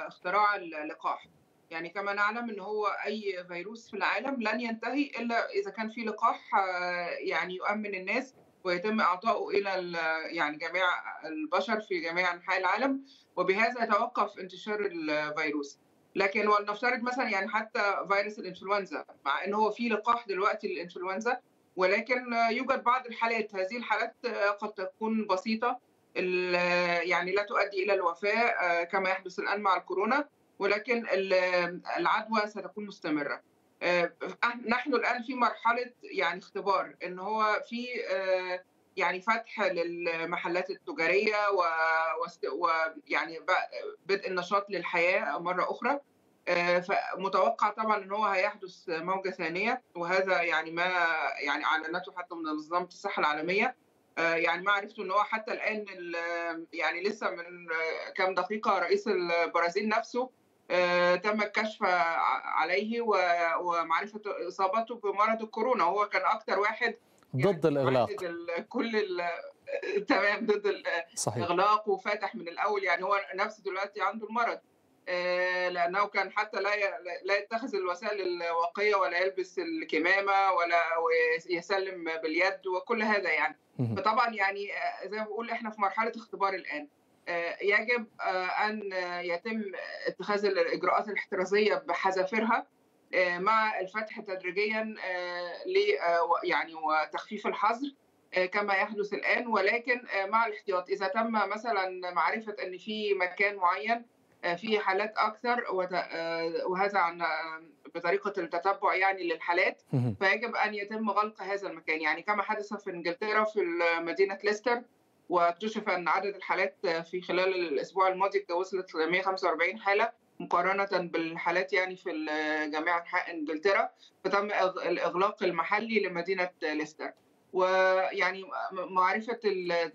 اختراع اللقاح يعني كما نعلم ان هو اي فيروس في العالم لن ينتهي الا اذا كان في لقاح آه، يعني يؤمن الناس ويتم اعطائه الى يعني جميع البشر في جميع انحاء العالم وبهذا يتوقف انتشار الفيروس لكن ولنفترض مثلا يعني حتى فيروس الانفلونزا مع ان هو في لقاح دلوقتي للانفلونزا ولكن يوجد بعض الحالات هذه الحالات آه، قد تكون بسيطه يعني لا تؤدي الى الوفاه آه، كما يحدث الان مع الكورونا ولكن العدوى ستكون مستمره آه، نحن الان في مرحله يعني اختبار ان هو في آه، يعني فتح للمحلات التجاريه ويعني بدء النشاط للحياه مره اخرى آه، فمتوقع طبعا ان هو هيحدث موجه ثانيه وهذا يعني ما يعني اعلنته حتى من منظمه الصحه العالميه يعني ما عرفت ان هو حتى الان يعني لسه من كام دقيقه رئيس البرازيل نفسه آه، تم الكشف عليه ومعرفه اصابته بمرض الكورونا وهو كان اكثر واحد يعني ضد الاغلاق كل تمام ضد الاغلاق وفاتح من الاول يعني هو نفسه دلوقتي عنده المرض آه، لانه كان حتى لا لا يتخذ الوسائل الوقيه ولا يلبس الكمامه ولا يسلم باليد وكل هذا يعني فطبعا يعني آه، زي ما بقول احنا في مرحله اختبار الان آه، يجب آه، ان يتم اتخاذ الاجراءات الاحترازيه بحذافيرها آه، مع الفتح تدريجيا ل يعني وتخفيف الحظر كما يحدث الان ولكن مع الاحتياط اذا تم مثلا معرفه ان في مكان معين في حالات اكثر وهذا عن بطريقه التتبع يعني للحالات فيجب ان يتم غلق هذا المكان يعني كما حدث في انجلترا في مدينه ليستر واكتشف أن عدد الحالات في خلال الأسبوع الماضي وصلت ل 145 حالة مقارنة بالحالات يعني في جميع أنحاء إنجلترا فتم الإغلاق المحلي لمدينة ليستر ويعني معرفه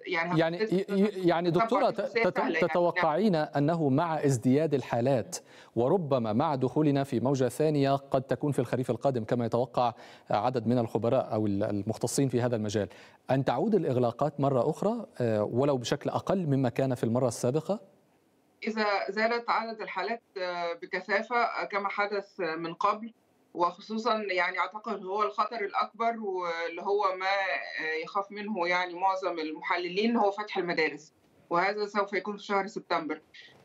يعني يعني يعني دكتوره تتوقعين يعني. انه مع ازدياد الحالات وربما مع دخولنا في موجه ثانيه قد تكون في الخريف القادم كما يتوقع عدد من الخبراء او المختصين في هذا المجال ان تعود الاغلاقات مره اخرى آه، ولو بشكل اقل مما كان في المره السابقه إذا زالت عدد الحالات آه، بكثافة آه، كما حدث من قبل وخصوصا يعني اعتقد هو الخطر الاكبر واللي هو ما يخاف منه يعني معظم المحللين هو فتح المدارس وهذا سوف يكون في شهر سبتمبر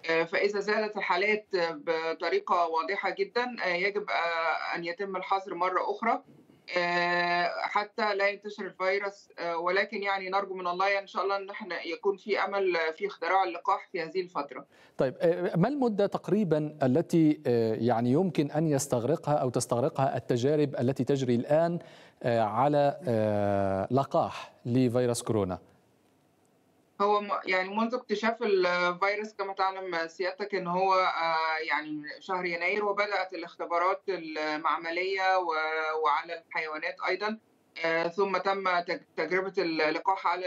فاذا زادت الحالات بطريقه واضحه جدا يجب ان يتم الحظر مره اخرى آه، حتى لا ينتشر الفيروس آه، ولكن يعني نرجو من الله ان شاء الله ان احنا يكون في امل في اختراع اللقاح في هذه الفتره. طيب آه، ما المده تقريبا التي يعني يمكن ان يستغرقها او تستغرقها التجارب التي تجري الان على لقاح لفيروس كورونا؟ هو يعني منذ اكتشاف الفيروس كما تعلم سيادتك ان هو آه، يعني شهر يناير وبدات الاختبارات المعمليه وعلى الحيوانات ايضا آه، ثم تم تجربه اللقاح على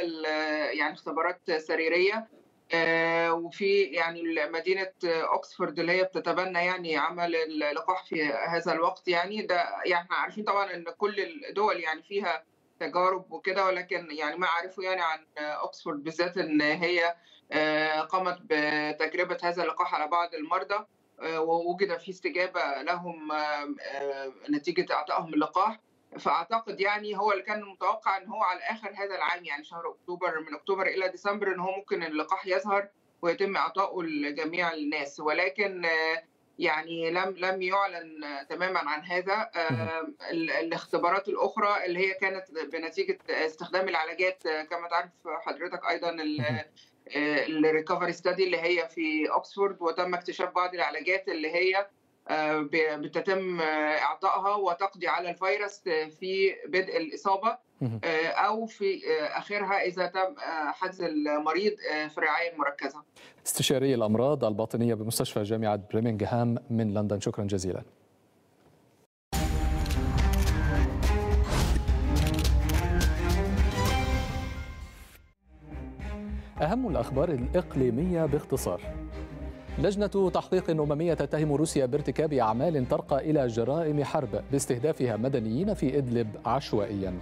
يعني اختبارات سريريه آه، وفي يعني مدينه اوكسفورد اللي هي بتتبنى يعني عمل اللقاح في هذا الوقت يعني ده يعني احنا عارفين طبعا ان كل الدول يعني فيها تجارب وكده ولكن يعني ما اعرفه يعني عن اوكسفورد بالذات ان هي آه، قامت بتجربه هذا اللقاح على بعض المرضى آه، ووجد في استجابه لهم آه، نتيجه اعطائهم اللقاح فاعتقد يعني هو اللي كان متوقع ان هو على اخر هذا العام يعني شهر اكتوبر من اكتوبر الى ديسمبر ان هو ممكن اللقاح يظهر ويتم اعطائه لجميع الناس ولكن يعني لم لم يعلن تماما عن هذا الاختبارات الاخرى اللي هي كانت بنتيجه استخدام العلاجات آه، كما تعرف حضرتك ايضا الريكفري ستادي آه، اللي هي في اوكسفورد وتم اكتشاف بعض العلاجات اللي هي آه، بتتم اعطائها وتقضي على الفيروس في بدء الاصابه آه، او في آه، اخرها اذا تم آه، حجز المريض في رعايه مركزه. استشاري الامراض الباطنيه بمستشفى جامعه برمنغهام من لندن شكرا جزيلا. أهم الأخبار الإقليمية باختصار لجنة تحقيق أممية تتهم روسيا بارتكاب أعمال ترقى إلى جرائم حرب باستهدافها مدنيين في إدلب عشوائيا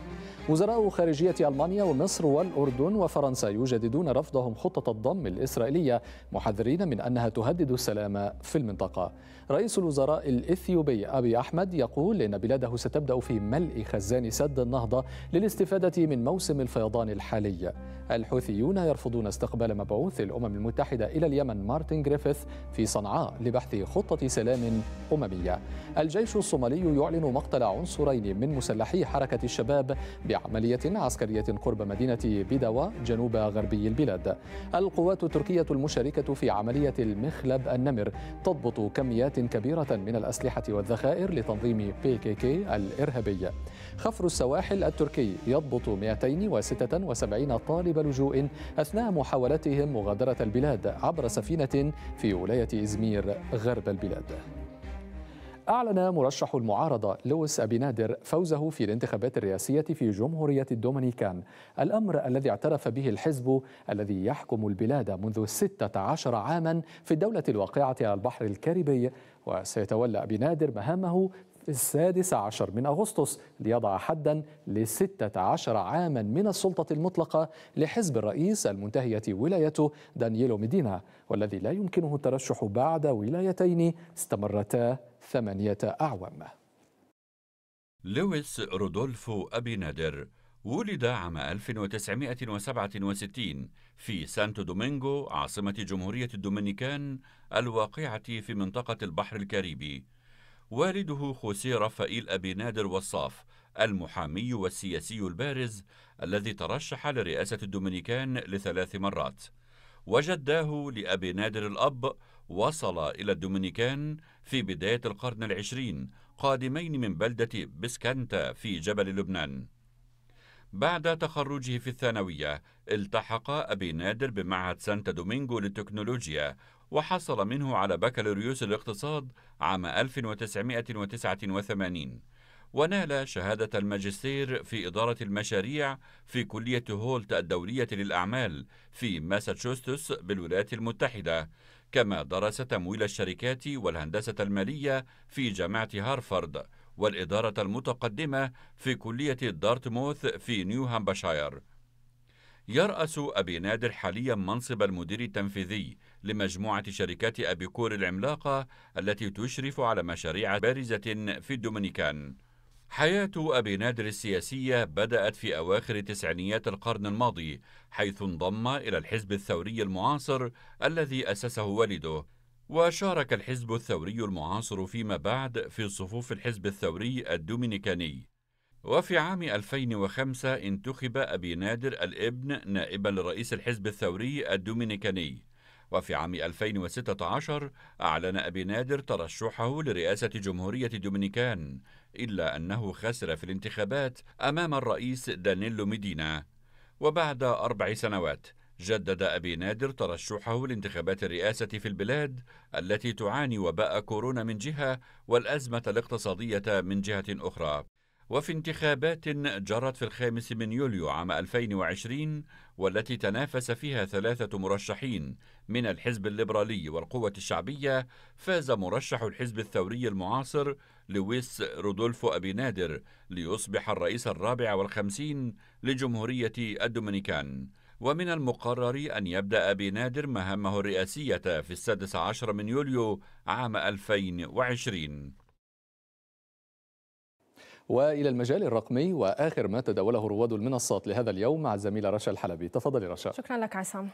وزراء خارجية ألمانيا ومصر والأردن وفرنسا يجددون رفضهم خطة الضم الإسرائيلية محذرين من أنها تهدد السلام في المنطقة رئيس الوزراء الإثيوبي أبي أحمد يقول إن بلاده ستبدأ في ملء خزان سد النهضة للاستفادة من موسم الفيضان الحالي الحوثيون يرفضون استقبال مبعوث الأمم المتحدة إلى اليمن مارتن جريفيث في صنعاء لبحث خطة سلام أممية الجيش الصومالي يعلن مقتل عنصرين من مسلحي حركة الشباب بعملية عسكرية قرب مدينة بيداوا جنوب غربي البلاد القوات التركية المشاركة في عملية المخلب النمر تضبط كميات كبيرة من الأسلحة والذخائر لتنظيم بي كي كي الإرهابي خفر السواحل التركي يضبط 276 طالب لجوء أثناء محاولتهم مغادرة البلاد عبر سفينة في ولاية إزمير غرب البلاد أعلن مرشح المعارضة لويس أبي نادر فوزه في الانتخابات الرئاسية في جمهورية الدومينيكان الأمر الذي اعترف به الحزب الذي يحكم البلاد منذ 16 عاما في الدولة الواقعة على البحر الكاريبي وسيتولى أبي نادر مهامه في السادس عشر من أغسطس ليضع حدا لستة عشر عاما من السلطة المطلقة لحزب الرئيس المنتهية ولايته دانييلو ميدينا والذي لا يمكنه الترشح بعد ولايتين استمرتا ثمانية أعوام لويس رودولفو أبي نادر ولد عام 1967 في سانتو دومينغو عاصمة جمهورية الدومينيكان الواقعة في منطقة البحر الكاريبي والده خوسي رافائيل أبي نادر وصاف المحامي والسياسي البارز الذي ترشح لرئاسة الدومينيكان لثلاث مرات وجداه لأبي نادر الأب وصل إلى الدومينيكان في بداية القرن العشرين قادمين من بلدة بسكانتا في جبل لبنان بعد تخرجه في الثانوية التحق أبي نادر بمعهد سانتا دومينغو للتكنولوجيا وحصل منه على بكالوريوس الاقتصاد عام 1989 ونال شهادة الماجستير في إدارة المشاريع في كلية هولت الدولية للأعمال في ماساتشوستس بالولايات المتحدة كما درس تمويل الشركات والهندسة المالية في جامعة هارفارد والإدارة المتقدمة في كلية دارتموث في نيو هامبشاير يرأس أبي نادر حاليا منصب المدير التنفيذي لمجموعة شركات أبيكور العملاقة التي تشرف على مشاريع بارزة في الدومينيكان حياة أبي نادر السياسية بدأت في أواخر تسعينيات القرن الماضي حيث انضم إلى الحزب الثوري المعاصر الذي أسسه والده وشارك الحزب الثوري المعاصر فيما بعد في صفوف الحزب الثوري الدومينيكاني وفي عام 2005 انتخب أبي نادر الابن نائبا لرئيس الحزب الثوري الدومينيكاني وفي عام 2016 أعلن أبي نادر ترشحه لرئاسة جمهورية الدومينيكان إلا أنه خسر في الانتخابات أمام الرئيس دانيلو ميدينا وبعد أربع سنوات جدد أبي نادر ترشحه لانتخابات الرئاسة في البلاد التي تعاني وباء كورونا من جهة والأزمة الاقتصادية من جهة أخرى وفي انتخابات جرت في الخامس من يوليو عام 2020 والتي تنافس فيها ثلاثة مرشحين من الحزب الليبرالي والقوة الشعبية فاز مرشح الحزب الثوري المعاصر لويس رودولفو أبي نادر ليصبح الرئيس الرابع والخمسين لجمهورية الدومينيكان ومن المقرر أن يبدأ أبي نادر مهامه الرئاسية في السادس عشر من يوليو عام 2020 والى المجال الرقمي واخر ما تداوله رواد المنصات لهذا اليوم مع الزميله رشا الحلبي تفضلي رشا شكرا لك عصام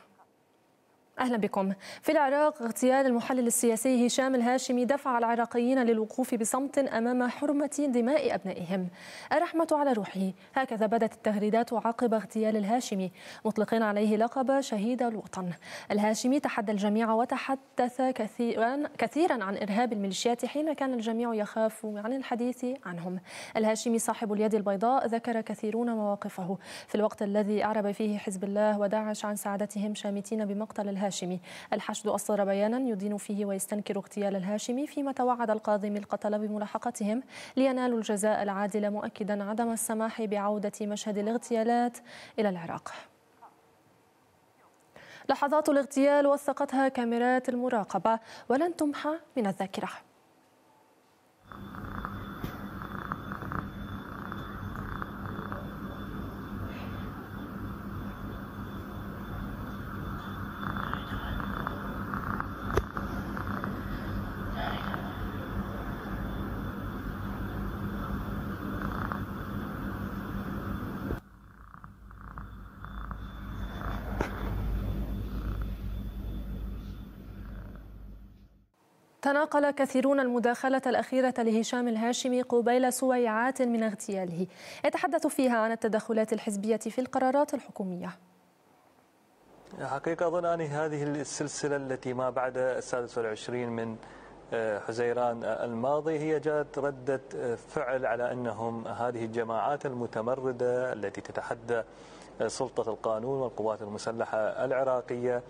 اهلا بكم. في العراق اغتيال المحلل السياسي هشام الهاشمي دفع العراقيين للوقوف بصمت امام حرمه دماء ابنائهم. الرحمه على روحه، هكذا بدت التغريدات عقب اغتيال الهاشمي، مطلقين عليه لقب شهيد الوطن. الهاشمي تحدى الجميع وتحدث كثيرا كثيرا عن ارهاب الميليشيات حين كان الجميع يخاف عن الحديث عنهم. الهاشمي صاحب اليد البيضاء ذكر كثيرون مواقفه في الوقت الذي اعرب فيه حزب الله وداعش عن سعادتهم شامتين بمقتل الهاشمي الهاشمي الحشد أصدر بيانا يدين فيه ويستنكر اغتيال الهاشمي فيما توعد القاضي القتلة بملاحقتهم لينالوا الجزاء العادل مؤكدا عدم السماح بعودة مشهد الاغتيالات إلى العراق لحظات الاغتيال وثقتها كاميرات المراقبة ولن تمحى من الذاكرة تناقل كثيرون المداخلة الأخيرة لهشام الهاشمي قبيل سويعات من اغتياله يتحدث فيها عن التدخلات الحزبية في القرارات الحكومية حقيقة أظن أن هذه السلسلة التي ما بعد السادس والعشرين من آه، حزيران الماضي هي جاءت ردة آه، فعل على أنهم هذه الجماعات المتمردة التي تتحدى آه، سلطة القانون والقوات المسلحة العراقية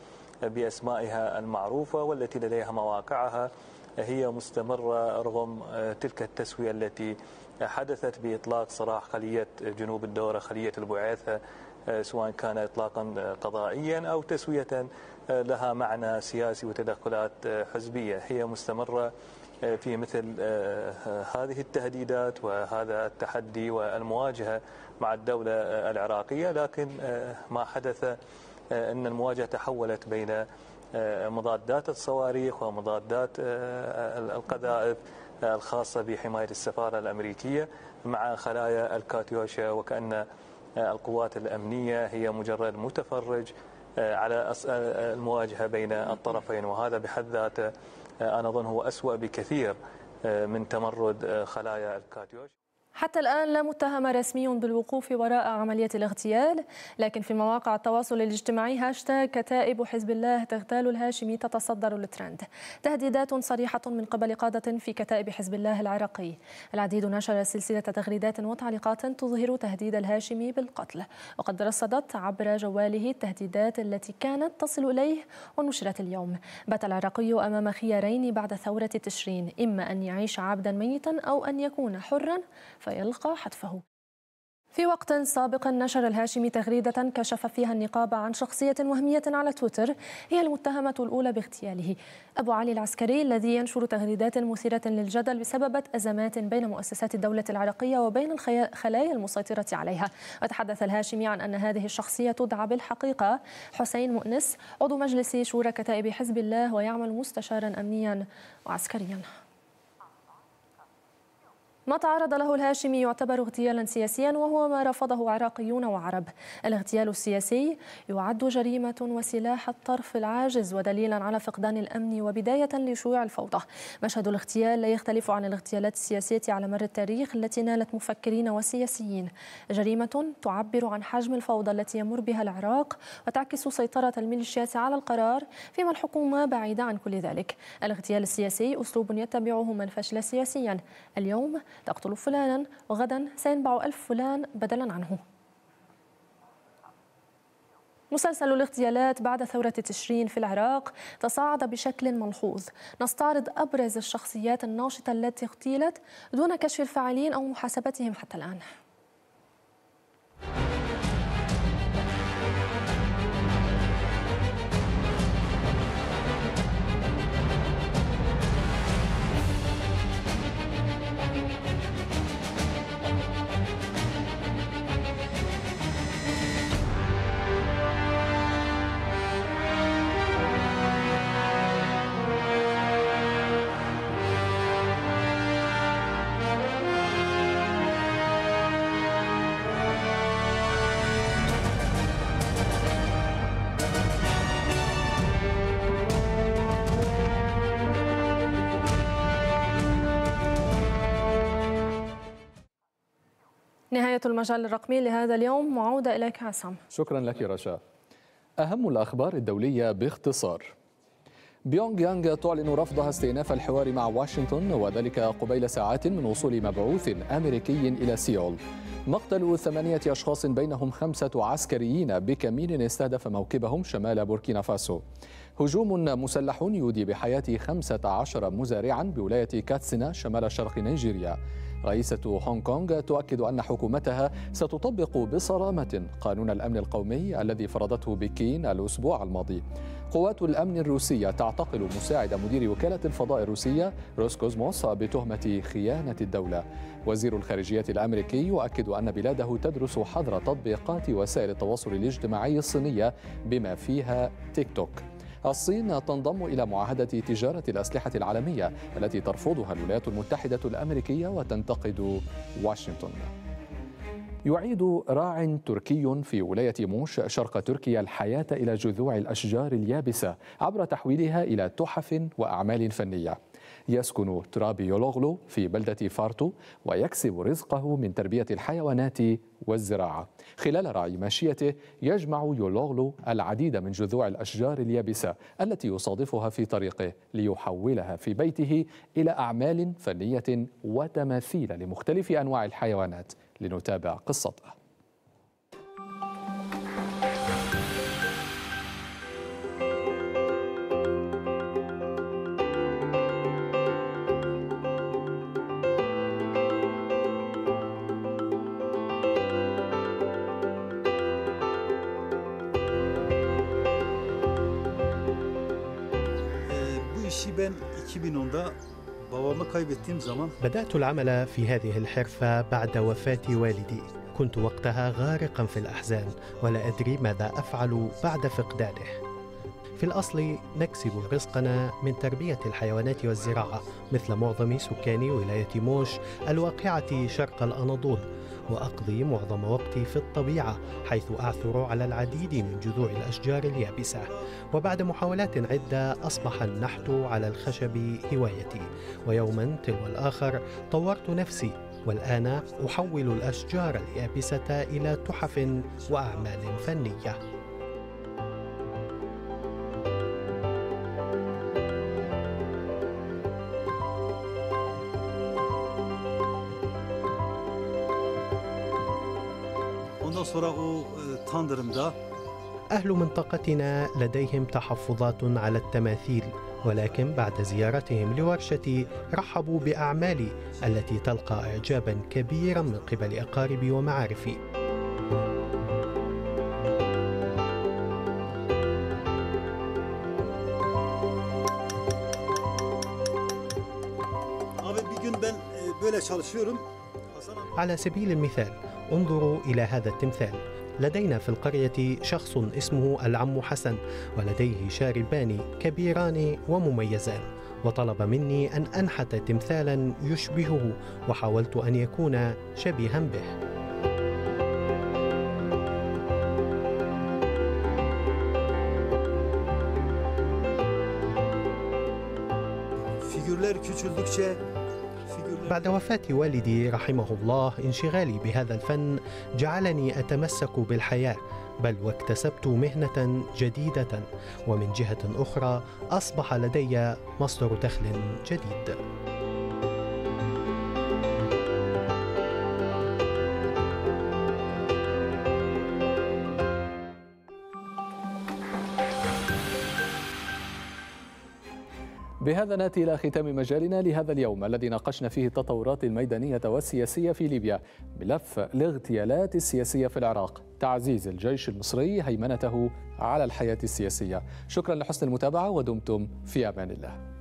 بأسمائها المعروفة والتي لديها مواقعها هي مستمرة رغم آه، تلك التسوية التي حدثت بإطلاق سراح خلية جنوب الدورة خلية البعاثة آه، سواء كان إطلاقا قضائيا أو تسوية آه، لها معنى سياسي وتدخلات حزبية هي مستمرة في مثل هذه التهديدات وهذا التحدي والمواجهة مع الدولة العراقية لكن ما حدث آه، أن المواجهة تحولت بين آه، مضادات الصواريخ ومضادات آه، القذائف الخاصة بحماية السفارة الأمريكية مع خلايا الكاتيوشا وكأن القوات الأمنية هي مجرد متفرج على المواجهة بين الطرفين وهذا بحد ذاته أنا أظن هو أسوأ بكثير من تمرد خلايا الكاتيوشا حتى الآن لا متهم رسمي بالوقوف وراء عملية الاغتيال لكن في مواقع التواصل الاجتماعي هاشتاغ كتائب حزب الله تغتال الهاشمي تتصدر الترند تهديدات صريحة من قبل قادة في كتائب حزب الله العراقي العديد نشر سلسلة تغريدات وتعليقات تظهر تهديد الهاشمي بالقتل وقد رصدت عبر جواله التهديدات التي كانت تصل إليه ونشرت اليوم بات العراقي أمام خيارين بعد ثورة تشرين إما أن يعيش عبدا ميتا أو أن يكون حرا فيلقى حتفه في وقت سابق نشر الهاشمي تغريدة كشف فيها النقاب عن شخصية وهمية على تويتر هي المتهمة الأولى باغتياله أبو علي العسكري الذي ينشر تغريدات مثيرة للجدل بسبب أزمات بين مؤسسات الدولة العراقية وبين الخلايا المسيطرة عليها وتحدث الهاشمي عن أن هذه الشخصية تدعى بالحقيقة حسين مؤنس عضو مجلس شورى كتائب حزب الله ويعمل مستشارا أمنيا وعسكريا ما تعرض له الهاشمي يعتبر اغتيالا سياسيا وهو ما رفضه عراقيون وعرب الاغتيال السياسي يعد جريمة وسلاح الطرف العاجز ودليلا على فقدان الأمن وبداية لشيوع الفوضى مشهد الاغتيال لا يختلف عن الاغتيالات السياسية على مر التاريخ التي نالت مفكرين وسياسيين جريمة تعبر عن حجم الفوضى التي يمر بها العراق وتعكس سيطرة الميليشيات على القرار فيما الحكومة بعيدة عن كل ذلك الاغتيال السياسي أسلوب يتبعه من فشل سياسيا اليوم تقتل فلانا وغدا سينبع ألف فلان بدلا عنه مسلسل الاغتيالات بعد ثورة تشرين في العراق تصاعد بشكل ملحوظ نستعرض أبرز الشخصيات الناشطة التي اغتيلت دون كشف الفاعلين أو محاسبتهم حتى الآن نهاية المجال الرقمي لهذا اليوم وعودة إليك عصام شكرا لك رشا أهم الأخبار الدولية باختصار بيونغ يانغ تعلن رفضها استئناف الحوار مع واشنطن وذلك قبيل ساعات من وصول مبعوث أمريكي إلى سيول مقتل ثمانية أشخاص بينهم خمسة عسكريين بكمين استهدف موكبهم شمال بوركينا فاسو هجوم مسلح يودي بحياة 15 مزارعا بولاية كاتسنا شمال شرق نيجيريا رئيسة هونغ كونغ تؤكد أن حكومتها ستطبق بصرامة قانون الأمن القومي الذي فرضته بكين الأسبوع الماضي قوات الأمن الروسية تعتقل مساعد مدير وكالة الفضاء الروسية روسكوزموس بتهمة خيانة الدولة وزير الخارجية الأمريكي يؤكد أن بلاده تدرس حظر تطبيقات وسائل التواصل الاجتماعي الصينية بما فيها تيك توك الصين تنضم إلى معاهدة تجارة الأسلحة العالمية التي ترفضها الولايات المتحدة الأمريكية وتنتقد واشنطن يعيد راع تركي في ولاية موش شرق تركيا الحياة إلى جذوع الأشجار اليابسة عبر تحويلها إلى تحف وأعمال فنية يسكن ترابي يولوغلو في بلدة فارتو ويكسب رزقه من تربية الحيوانات والزراعة خلال رعي ماشيته يجمع يولوغلو العديد من جذوع الأشجار اليابسة التي يصادفها في طريقه ليحولها في بيته إلى أعمال فنية وتماثيل لمختلف أنواع الحيوانات لنتابع قصته بدأت العمل في هذه الحرفة بعد وفاة والدي كنت وقتها غارقا في الأحزان ولا أدري ماذا أفعل بعد فقدانه في الأصل نكسب رزقنا من تربية الحيوانات والزراعة مثل معظم سكان ولاية موش الواقعة شرق الأناضول وأقضي معظم وقتي في الطبيعة حيث أعثر على العديد من جذوع الأشجار اليابسة وبعد محاولات عدة أصبح النحت على الخشب هوايتي ويوما تلو الآخر طورت نفسي والآن أحول الأشجار اليابسة إلى تحف وأعمال فنية آه، تاندرمدا أهل منطقتنا لديهم تحفظات على التماثيل ولكن بعد زيارتهم لورشتي رحبوا بأعمالي التي تلقى إعجابا كبيرا من قبل أقاربي ومعارفي آه، على سبيل المثال انظروا إلى هذا التمثال لدينا في القرية شخص اسمه العم حسن ولديه شاربان كبيران ومميزان وطلب مني أن أنحت تمثالا يشبهه وحاولت أن يكون شبيها به بعد وفاة والدي رحمه الله انشغالي بهذا الفن جعلني أتمسك بالحياة بل واكتسبت مهنة جديدة ومن جهة أخرى أصبح لدي مصدر دخل جديد بهذا ناتي إلى ختام مجالنا لهذا اليوم الذي ناقشنا فيه التطورات الميدانية والسياسية في ليبيا ملف الاغتيالات السياسية في العراق تعزيز الجيش المصري هيمنته على الحياة السياسية شكرا لحسن المتابعة ودمتم في أمان الله